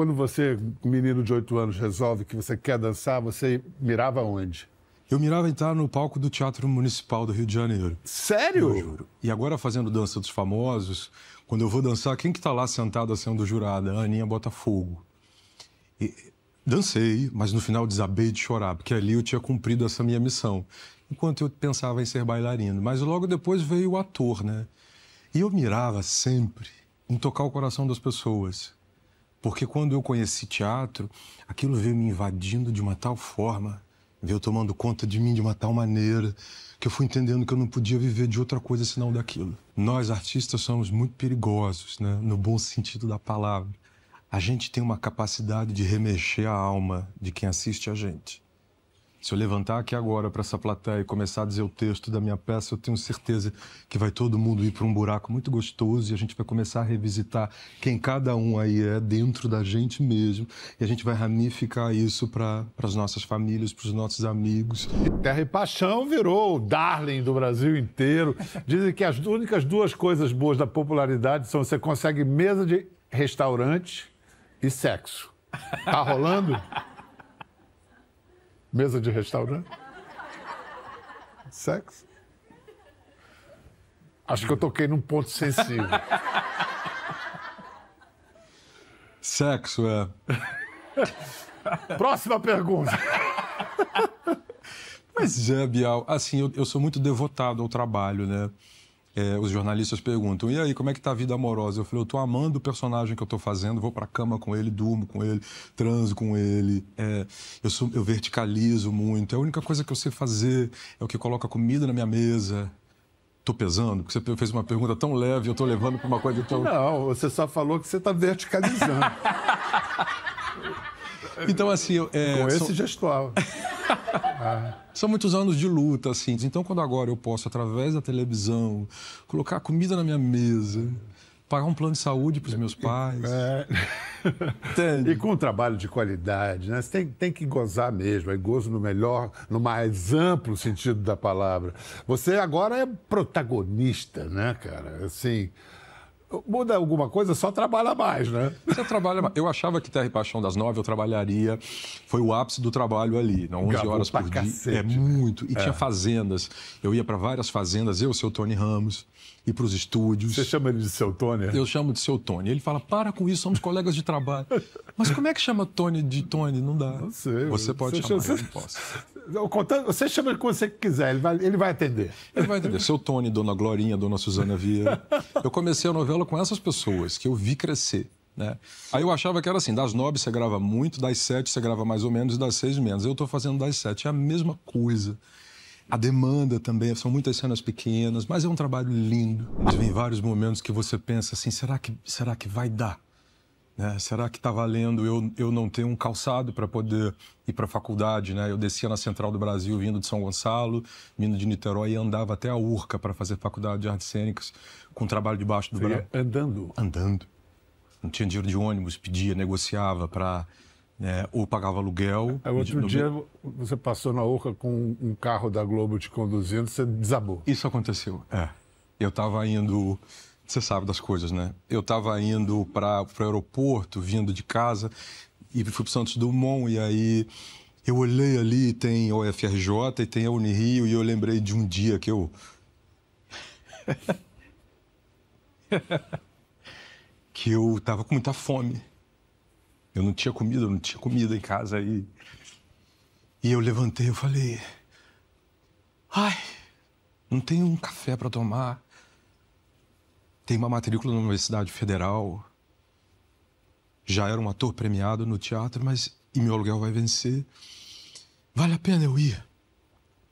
Quando você, menino de 8 anos, resolve que você quer dançar, você mirava onde? Eu mirava entrar no palco do Teatro Municipal do Rio de Janeiro. Sério? Eu juro. E agora fazendo Dança dos Famosos, quando eu vou dançar, quem que tá lá sentada sendo jurada? A Aninha Botafogo. E dancei, mas no final desabei de chorar, porque ali eu tinha cumprido essa minha missão, enquanto eu pensava em ser bailarino. Mas logo depois veio o ator, né? E eu mirava sempre em tocar o coração das pessoas. Porque quando eu conheci teatro, aquilo veio me invadindo de uma tal forma, veio tomando conta de mim de uma tal maneira, que eu fui entendendo que eu não podia viver de outra coisa senão daquilo. Nós, artistas, somos muito perigosos, né? no bom sentido da palavra. A gente tem uma capacidade de remexer a alma de quem assiste a gente. Se eu levantar aqui agora para essa plateia e começar a dizer o texto da minha peça, eu tenho certeza que vai todo mundo ir para um buraco muito gostoso e a gente vai começar a revisitar quem cada um aí é dentro da gente mesmo. E a gente vai ramificar isso para as nossas famílias, para os nossos amigos. Terra e Paixão virou o Darling do Brasil inteiro. Dizem que as únicas duas coisas boas da popularidade são você consegue mesa de restaurante e sexo. Tá rolando? Mesa de restaurante? Sexo? Acho que eu toquei num ponto sensível. Sexo, é. Próxima pergunta. Mas é, Bial, assim, eu, eu sou muito devotado ao trabalho, né? é, os jornalistas perguntam: e aí, como é que tá a vida amorosa? Eu falei: eu tô amando o personagem que eu tô fazendo, vou pra cama com ele, durmo com ele, transo com ele, é, eu, sou, eu verticalizo muito, é a única coisa que eu sei fazer, é o que coloca comida na minha mesa, Tô pesando? Porque você fez uma pergunta tão leve, eu tô levando pra uma coisa tão. Não, você só falou que você tá verticalizando. então, assim. É, Com esse são... gestual. É. São muitos anos de luta, assim. Então, quando agora eu posso, através da televisão, colocar comida na minha mesa, pagar um plano de saúde para os meus pais. É. Entende? E com um trabalho de qualidade, né? Você tem, tem que gozar mesmo, aí gozo no melhor, no mais amplo sentido da palavra. Você agora é protagonista, né, cara? Assim, muda alguma coisa, só trabalha mais, né? Você trabalha mais. Eu achava que Terra e Paixão das Nove eu trabalharia. Foi o ápice do trabalho ali, não, 11 Gabou horas por dia. é né? muito. E é. tinha fazendas. Eu ia para várias fazendas, eu, seu Tony Ramos. E para os estúdios. Você chama ele de seu Tony? Eu chamo de seu Tony. Ele fala: para com isso, somos colegas de trabalho. Mas como é que chama Tony de Tony? Não dá. Não sei. Você pode você chamar, chama... eu não posso. Contando, você chama ele quando você quiser, ele vai, ele vai atender. Ele vai atender. Seu Tony, Dona Glorinha, Dona Suzana Vieira. Eu comecei a novela com essas pessoas que eu vi crescer. Né? Aí eu achava que era assim, das nove você grava muito, das sete você grava mais ou menos e das seis menos. Eu estou fazendo das sete, é a mesma coisa. A demanda também, são muitas cenas pequenas, mas é um trabalho lindo. Tem vários momentos que você pensa assim, será que, será que vai dar? Né? Será que está valendo eu, eu não ter um calçado para poder ir para a faculdade? Né? Eu descia na Central do Brasil, vindo de São Gonçalo, vindo de Niterói, e andava até a Urca para fazer faculdade de artes cênicas, com trabalho debaixo do braço. Andando? Andando. Não tinha dinheiro de ônibus, pedia, negociava para. É, ou pagava aluguel. Aí, outro dia você passou na Urca com um carro da Globo te conduzindo, você desabou. Isso aconteceu, é. Eu estava indo você sabe das coisas, né? Eu estava indo para o aeroporto, vindo de casa, e fui para Santos Dumont, e aí eu olhei ali, tem o FRJ e tem a Unirio, e eu lembrei de um dia que eu. que eu estava com muita fome. Eu não tinha comida, eu não tinha comida em casa. E, e eu levantei, eu falei. Ai, não tenho um café para tomar. Tem uma matrícula na Universidade Federal. Já era um ator premiado no teatro, mas e meu aluguel vai vencer. Vale a pena eu ir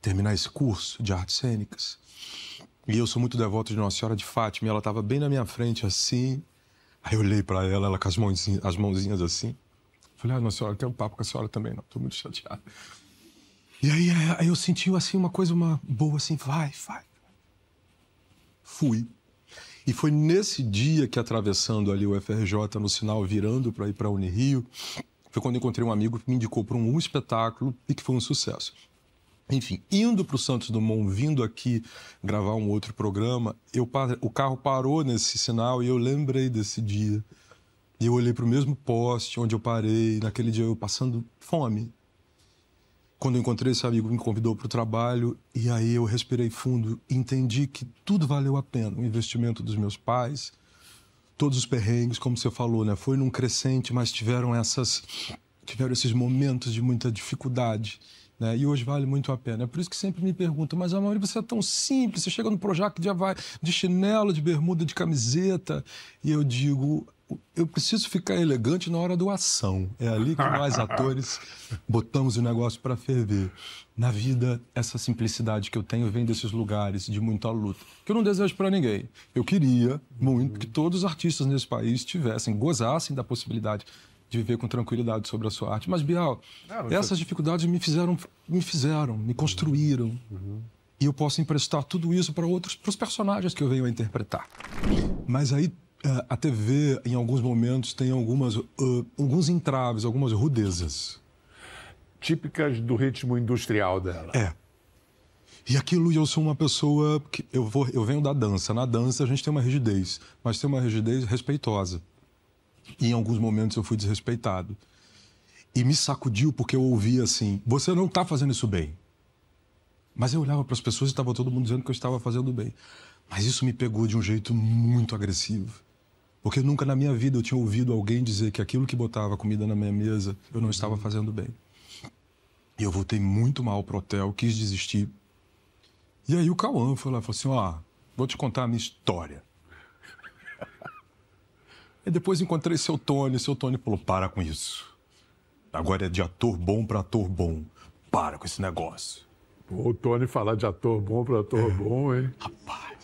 terminar esse curso de artes cênicas. E eu sou muito devoto de Nossa Senhora de Fátima, e ela estava bem na minha frente assim. Aí eu olhei para ela, ela com as mãozinhas, as mãozinhas assim. Falei, ah, Nossa Senhora, tem um papo com a senhora também? Não, estou muito chateado. E aí, aí eu senti assim uma coisa, uma boa, assim, vai, vai. Fui. E foi nesse dia que, atravessando ali o FRJ no sinal, virando para ir para a Unirio, foi quando encontrei um amigo que me indicou para um, espetáculo e que foi um sucesso. Enfim, indo para o Santos Dumont, vindo aqui gravar um outro programa, eu, o carro parou nesse sinal e eu lembrei desse dia. E eu olhei para o mesmo poste onde eu parei, naquele dia eu passando fome, quando eu encontrei esse amigo, me convidou para o trabalho e aí eu respirei fundo, entendi que tudo valeu a pena. O investimento dos meus pais, todos os perrengues, como você falou, né? Foi num crescente, mas tiveram essas tiveram esses momentos de muita dificuldade. Né? E hoje vale muito a pena. É por isso que sempre me perguntam, mas a maioria você é tão simples, você chega no Projac já vai de chinelo, de bermuda, de camiseta. E eu digo, eu preciso ficar elegante na hora do ação. É ali que nós atores botamos o negócio para ferver. Na vida, essa simplicidade que eu tenho vem desses lugares de muita luta, que eu não desejo para ninguém. Eu queria muito que todos os artistas nesse país tivessem, gozassem da possibilidade de viver com tranquilidade sobre a sua arte. Mas Bial, essas dificuldades me fizeram, me fizeram, me construíram. Uhum. E eu posso emprestar tudo isso para outros, para os personagens que eu venho a interpretar. Mas aí é, a TV, em alguns momentos, tem algumas, uh, alguns entraves, algumas rudezas. Típicas do ritmo industrial dela. É. E aquilo, eu sou uma pessoa que. Eu, vou, eu venho da dança. Na dança, a gente tem uma rigidez, mas tem uma rigidez respeitosa. E em alguns momentos eu fui desrespeitado. E me sacudiu porque eu ouvia assim: você não está fazendo isso bem. Mas eu olhava para as pessoas e estava todo mundo dizendo que eu estava fazendo bem. Mas isso me pegou de um jeito muito agressivo. Porque nunca na minha vida eu tinha ouvido alguém dizer que aquilo que botava comida na minha mesa eu não estava fazendo bem. E eu voltei muito mal pro hotel, quis desistir. E aí o Cauã foi lá e falou assim: Ó, vou te contar a minha história. e depois encontrei seu Tony, seu Tony falou: para com isso. Agora é de ator bom para ator bom. Para com esse negócio. Pô, o Tony falar de ator bom para ator é. bom, hein? Rapaz.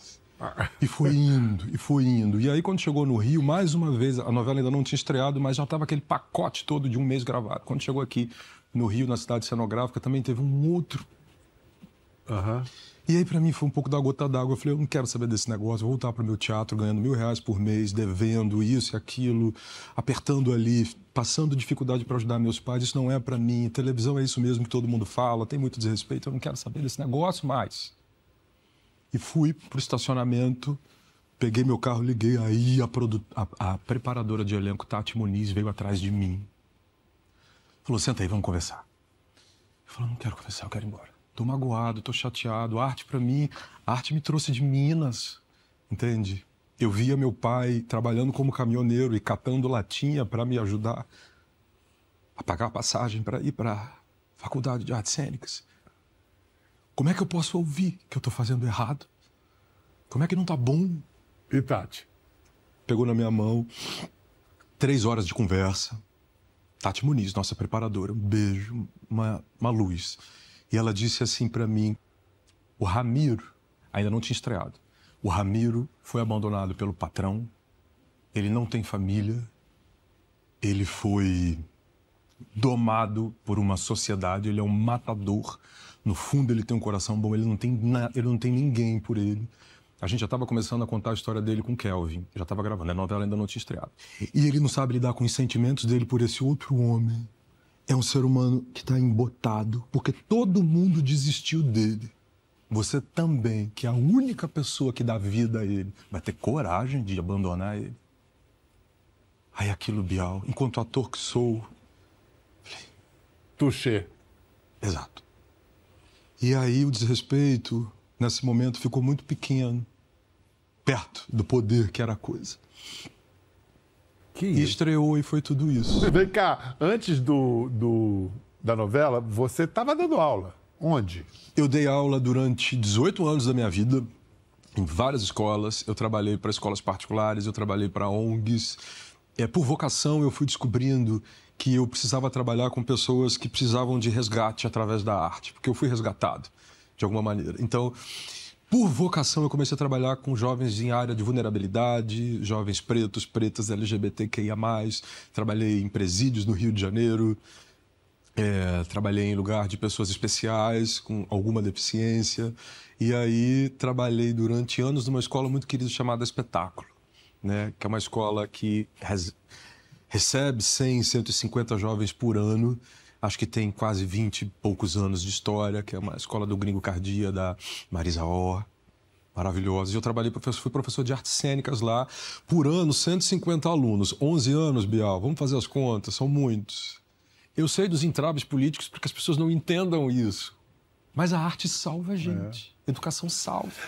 E foi indo, e foi indo. E aí, quando chegou no Rio, mais uma vez, a novela ainda não tinha estreado, mas já estava aquele pacote todo de um mês gravado. Quando chegou aqui no Rio, na cidade cenográfica, também teve um outro. Uhum. E aí, para mim, foi um pouco da gota d'água. Eu falei, eu não quero saber desse negócio, vou voltar para o meu teatro ganhando mil reais por mês, devendo isso e aquilo, apertando ali, passando dificuldade para ajudar meus pais. Isso não é para mim. Televisão é isso mesmo que todo mundo fala, tem muito desrespeito, eu não quero saber desse negócio mais e fui para o estacionamento, peguei meu carro, liguei. Aí a, a, a preparadora de elenco, Tati Muniz, veio atrás de mim. Falou: senta aí, vamos conversar. Eu falei: não quero conversar, eu quero ir embora. Tô magoado, tô chateado. A arte para mim, arte me trouxe de Minas, entende? Eu via meu pai trabalhando como caminhoneiro e catando latinha para me ajudar a pagar a passagem para ir para faculdade de artes cênicas. Como é que eu posso ouvir que eu estou fazendo errado? Como é que não tá bom? E Tati? Pegou na minha mão, três horas de conversa. Tati Muniz, nossa preparadora, um beijo, uma, uma luz. E ela disse assim para mim: o Ramiro ainda não tinha estreado. O Ramiro foi abandonado pelo patrão, ele não tem família, ele foi domado por uma sociedade, ele é um matador. No fundo, ele tem um coração bom, ele não tem, na, ele não tem ninguém por ele. A gente já estava começando a contar a história dele com Kelvin, já estava gravando, a é novela ainda não tinha estreado. E ele não sabe lidar com os sentimentos dele por esse outro homem. É um ser humano que está embotado, porque todo mundo desistiu dele. Você também, que é a única pessoa que dá vida a ele, vai ter coragem de abandonar ele. Aí aquilo, Bial, enquanto ator que sou, Touché. Exato. E aí o desrespeito, nesse momento, ficou muito pequeno, perto do poder que era a coisa. Que e estreou e foi tudo isso. Vem cá, antes do, do da novela, você estava dando aula. Onde? Eu dei aula durante 18 anos da minha vida, em várias escolas. Eu trabalhei para escolas particulares, eu trabalhei para ONGs. É, por vocação, eu fui descobrindo que eu precisava trabalhar com pessoas que precisavam de resgate através da arte, porque eu fui resgatado de alguma maneira. Então, por vocação, eu comecei a trabalhar com jovens em área de vulnerabilidade, jovens pretos, pretas LGBTQIA. Trabalhei em presídios no Rio de Janeiro, é, trabalhei em lugar de pessoas especiais com alguma deficiência. E aí trabalhei durante anos numa escola muito querida chamada Espetáculo, né? que é uma escola que recebe 100, 150 jovens por ano. Acho que tem quase 20 e poucos anos de história, que é uma escola do gringo cardia da Marisa O. maravilhosa. E eu trabalhei, fui professor de artes cênicas lá, por ano, 150 alunos. 11 anos, Bial, vamos fazer as contas, são muitos. Eu sei dos entraves políticos porque as pessoas não entendam isso. Mas a arte salva a gente. É. Educação salva.